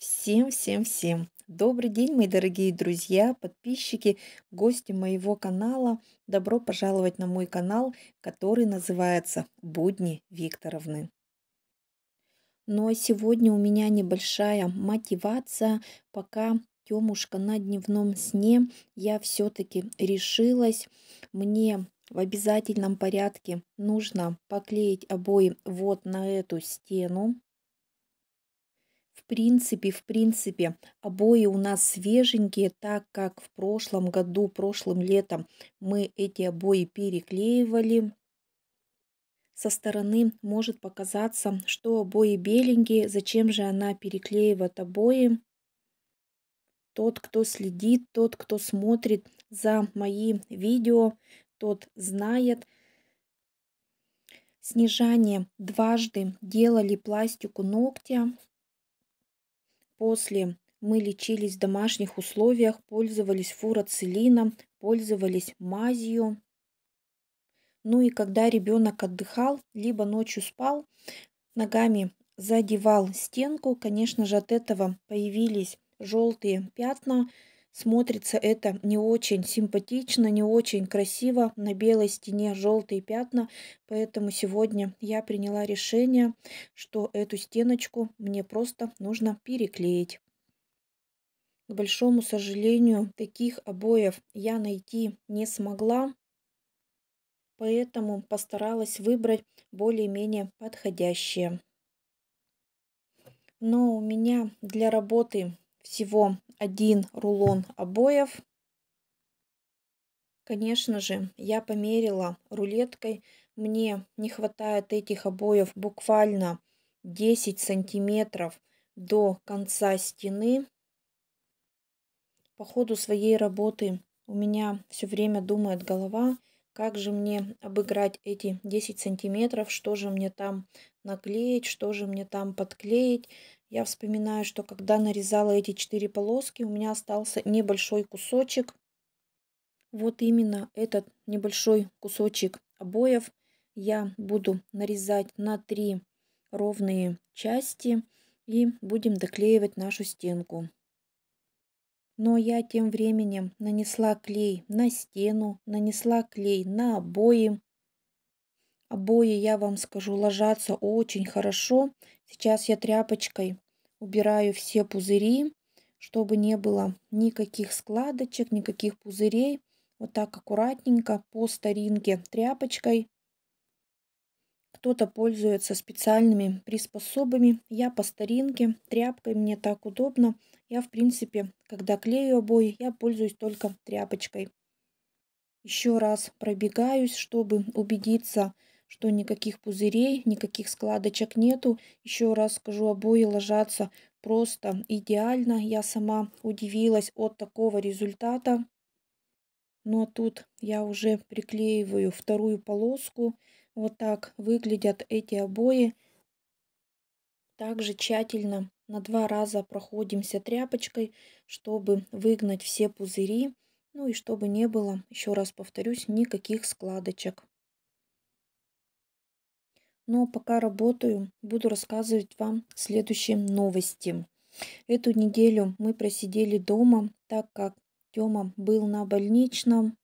Всем-всем-всем! Добрый день, мои дорогие друзья, подписчики, гости моего канала. Добро пожаловать на мой канал, который называется «Будни Викторовны». Ну а сегодня у меня небольшая мотивация. Пока Тёмушка на дневном сне, я все таки решилась. Мне в обязательном порядке нужно поклеить обои вот на эту стену в принципе, в принципе, обои у нас свеженькие, так как в прошлом году, прошлым летом мы эти обои переклеивали. Со стороны может показаться, что обои беленькие, зачем же она переклеивает обои. Тот, кто следит, тот, кто смотрит за мои видео, тот знает, снижание дважды делали пластику ногтя. После мы лечились в домашних условиях, пользовались фурацилином, пользовались мазью. Ну и когда ребенок отдыхал, либо ночью спал, ногами задевал стенку, конечно же от этого появились желтые пятна, Смотрится это не очень симпатично, не очень красиво. На белой стене желтые пятна, поэтому сегодня я приняла решение, что эту стеночку мне просто нужно переклеить. К большому сожалению, таких обоев я найти не смогла, поэтому постаралась выбрать более-менее подходящие. Но у меня для работы всего один рулон обоев. Конечно же, я померила рулеткой. Мне не хватает этих обоев буквально 10 сантиметров до конца стены. По ходу своей работы у меня все время думает голова, как же мне обыграть эти 10 сантиметров, что же мне там наклеить, что же мне там подклеить. Я вспоминаю, что когда нарезала эти четыре полоски, у меня остался небольшой кусочек. Вот именно этот небольшой кусочек обоев я буду нарезать на три ровные части и будем доклеивать нашу стенку. Но я тем временем нанесла клей на стену, нанесла клей на обои. Обои, я вам скажу, ложатся очень хорошо. Сейчас я тряпочкой убираю все пузыри, чтобы не было никаких складочек, никаких пузырей. Вот так аккуратненько по старинке тряпочкой. Кто-то пользуется специальными приспособами. Я по старинке, тряпкой мне так удобно. Я, в принципе, когда клею обои, я пользуюсь только тряпочкой. Еще раз пробегаюсь, чтобы убедиться, что никаких пузырей, никаких складочек нету. Еще раз скажу, обои ложатся просто идеально. Я сама удивилась от такого результата. Ну а тут я уже приклеиваю вторую полоску. Вот так выглядят эти обои. Также тщательно на два раза проходимся тряпочкой, чтобы выгнать все пузыри. Ну и чтобы не было, еще раз повторюсь, никаких складочек. Но пока работаю, буду рассказывать вам следующие новости. Эту неделю мы просидели дома, так как Тёма был на больничном.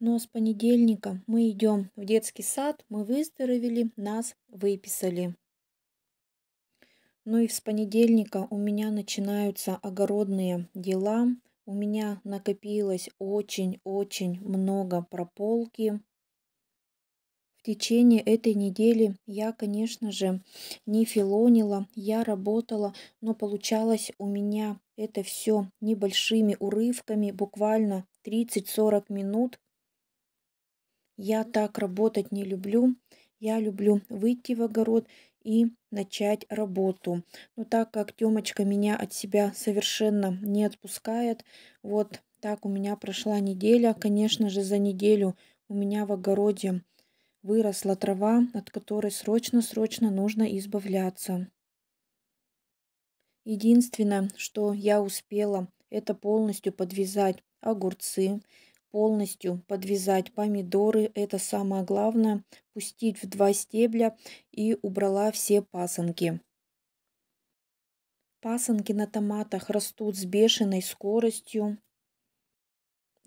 Но с понедельника мы идем в детский сад, мы выздоровели, нас выписали. Ну и с понедельника у меня начинаются огородные дела. У меня накопилось очень-очень много прополки течение этой недели я, конечно же, не филонила, я работала, но получалось у меня это все небольшими урывками, буквально 30-40 минут. Я так работать не люблю. Я люблю выйти в огород и начать работу. Но так как Тёмочка меня от себя совершенно не отпускает, вот так у меня прошла неделя. Конечно же, за неделю у меня в огороде Выросла трава, от которой срочно-срочно нужно избавляться. Единственное, что я успела, это полностью подвязать огурцы, полностью подвязать помидоры. Это самое главное. Пустить в два стебля и убрала все пасынки. Пасынки на томатах растут с бешеной скоростью.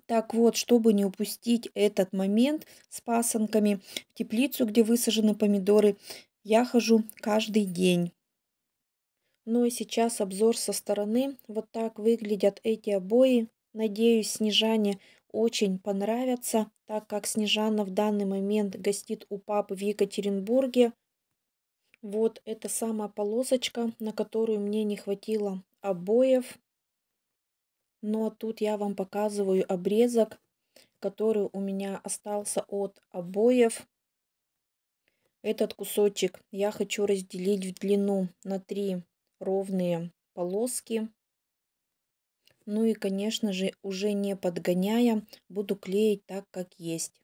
Так вот, чтобы не упустить этот момент с пасынками, в теплицу, где высажены помидоры, я хожу каждый день. Ну и сейчас обзор со стороны. Вот так выглядят эти обои. Надеюсь, Снежане очень понравятся, так как Снежана в данный момент гостит у папы в Екатеринбурге. Вот эта самая полосочка, на которую мне не хватило обоев. Но тут я вам показываю обрезок, который у меня остался от обоев. Этот кусочек я хочу разделить в длину на три ровные полоски. Ну и, конечно же, уже не подгоняя, буду клеить так, как есть.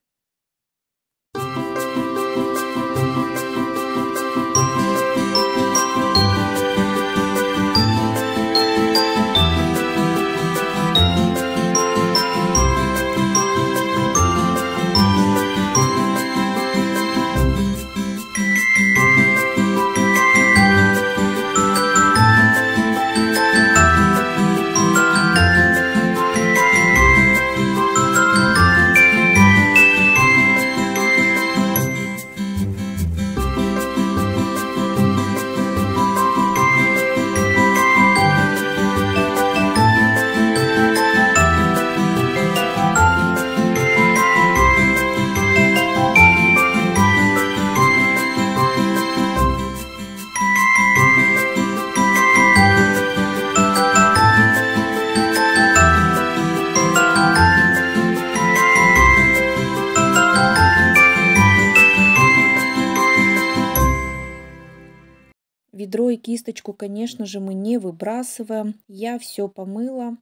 кисточку, конечно же, мы не выбрасываем. Я все помыла,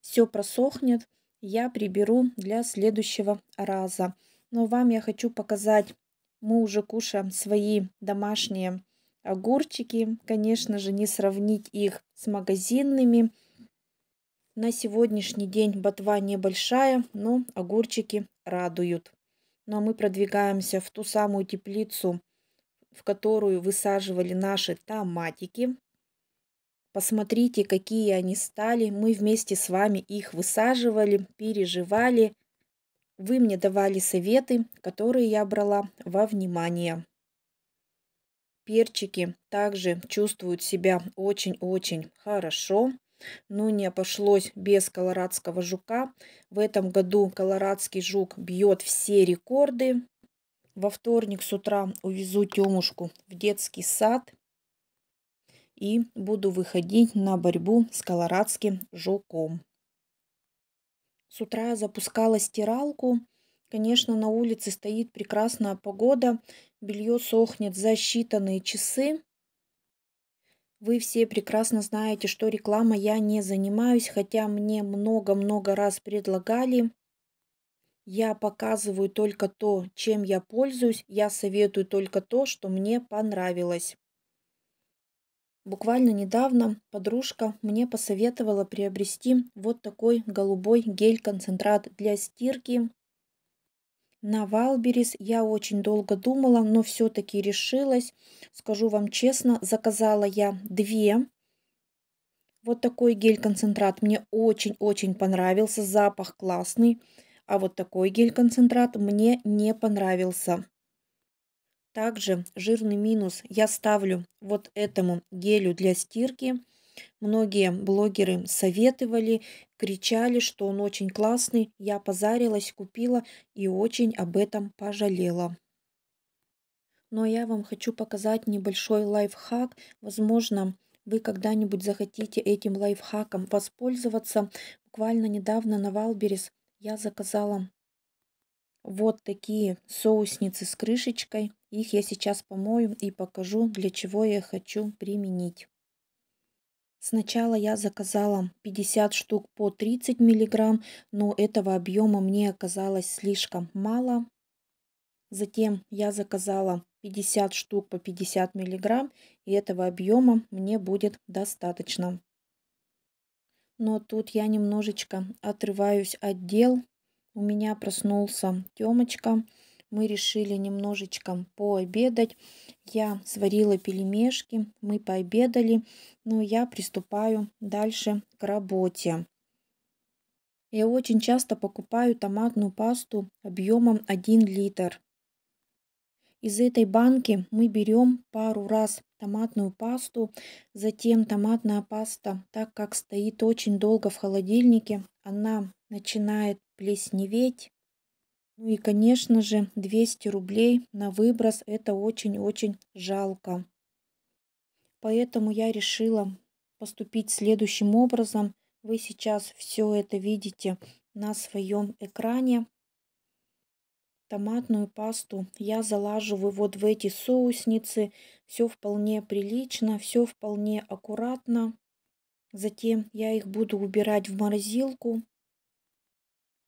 все просохнет, я приберу для следующего раза. Но вам я хочу показать, мы уже кушаем свои домашние огурчики. Конечно же, не сравнить их с магазинными. На сегодняшний день ботва небольшая, но огурчики радуют. Ну а мы продвигаемся в ту самую теплицу, в которую высаживали наши томатики. Посмотрите, какие они стали. Мы вместе с вами их высаживали, переживали. Вы мне давали советы, которые я брала во внимание. Перчики также чувствуют себя очень-очень хорошо. Но ну, не обошлось без колорадского жука. В этом году колорадский жук бьет все рекорды. Во вторник с утра увезу Тёмушку в детский сад и буду выходить на борьбу с колорадским жуком. С утра я запускала стиралку. Конечно, на улице стоит прекрасная погода, белье сохнет за считанные часы. Вы все прекрасно знаете, что реклама я не занимаюсь, хотя мне много-много раз предлагали – я показываю только то, чем я пользуюсь, я советую только то, что мне понравилось. Буквально недавно подружка мне посоветовала приобрести вот такой голубой гель-концентрат для стирки. На Валберис я очень долго думала, но все-таки решилась. Скажу вам честно, заказала я две. Вот такой гель-концентрат мне очень-очень понравился, запах классный а вот такой гель-концентрат мне не понравился. Также жирный минус я ставлю вот этому гелю для стирки. Многие блогеры советовали, кричали, что он очень классный. Я позарилась, купила и очень об этом пожалела. Но я вам хочу показать небольшой лайфхак. Возможно, вы когда-нибудь захотите этим лайфхаком воспользоваться. Буквально недавно на Валберес я заказала вот такие соусницы с крышечкой. Их я сейчас помою и покажу, для чего я хочу применить. Сначала я заказала 50 штук по 30 миллиграмм, но этого объема мне оказалось слишком мало. Затем я заказала 50 штук по 50 миллиграмм, и этого объема мне будет достаточно. Но тут я немножечко отрываюсь от дел. У меня проснулся Тёмочка. Мы решили немножечко пообедать. Я сварила пельмешки, мы пообедали. Но я приступаю дальше к работе. Я очень часто покупаю томатную пасту объемом 1 литр. Из этой банки мы берем пару раз томатную пасту, затем томатная паста, так как стоит очень долго в холодильнике, она начинает плесневеть. Ну и, конечно же, 200 рублей на выброс это очень-очень жалко. Поэтому я решила поступить следующим образом. Вы сейчас все это видите на своем экране томатную пасту. Я залаживаю вот в эти соусницы. Все вполне прилично, все вполне аккуратно. Затем я их буду убирать в морозилку.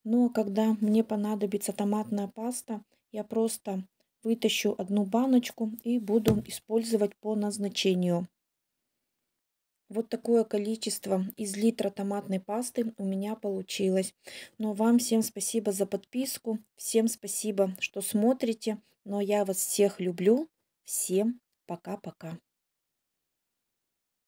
Но ну, а когда мне понадобится томатная паста, я просто вытащу одну баночку и буду использовать по назначению. Вот такое количество из литра томатной пасты у меня получилось. Но вам всем спасибо за подписку. Всем спасибо, что смотрите. Но я вас всех люблю. Всем пока-пока.